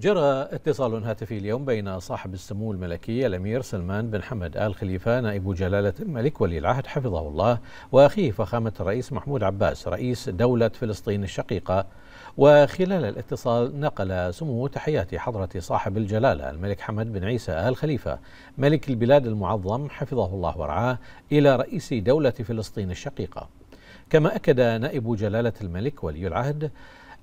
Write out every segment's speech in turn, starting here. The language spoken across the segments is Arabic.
جرى اتصال هاتفي اليوم بين صاحب السمو الملكي الامير سلمان بن حمد ال خليفه نائب جلاله الملك ولي العهد حفظه الله واخيه فخامه الرئيس محمود عباس رئيس دوله فلسطين الشقيقه وخلال الاتصال نقل سمو تحيات حضرة صاحب الجلالة الملك حمد بن عيسى آل خليفة ملك البلاد المعظم حفظه الله ورعاه إلى رئيس دولة فلسطين الشقيقة كما أكد نائب جلالة الملك ولي العهد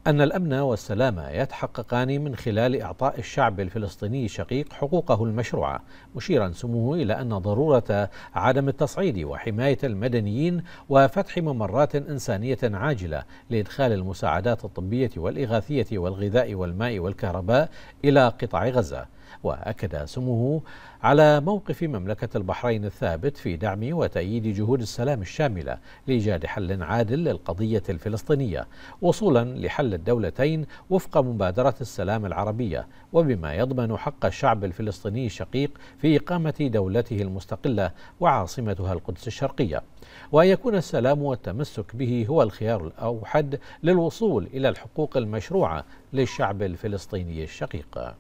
أن الأمن والسلام يتحققان من خلال إعطاء الشعب الفلسطيني الشقيق حقوقه المشروعة مشيرا سموه إلى أن ضرورة عدم التصعيد وحماية المدنيين وفتح ممرات إنسانية عاجلة لإدخال المساعدات الطبية والإغاثية والغذاء والماء والكهرباء إلى قطاع غزة وأكد سموه على موقف مملكة البحرين الثابت في دعم وتأييد جهود السلام الشاملة لإيجاد حل عادل للقضية الفلسطينية وصولا لحل الدولتين وفق مبادرة السلام العربية وبما يضمن حق الشعب الفلسطيني الشقيق في إقامة دولته المستقلة وعاصمتها القدس الشرقية وأن يكون السلام والتمسك به هو الخيار الأوحد للوصول إلى الحقوق المشروعة للشعب الفلسطيني الشقيق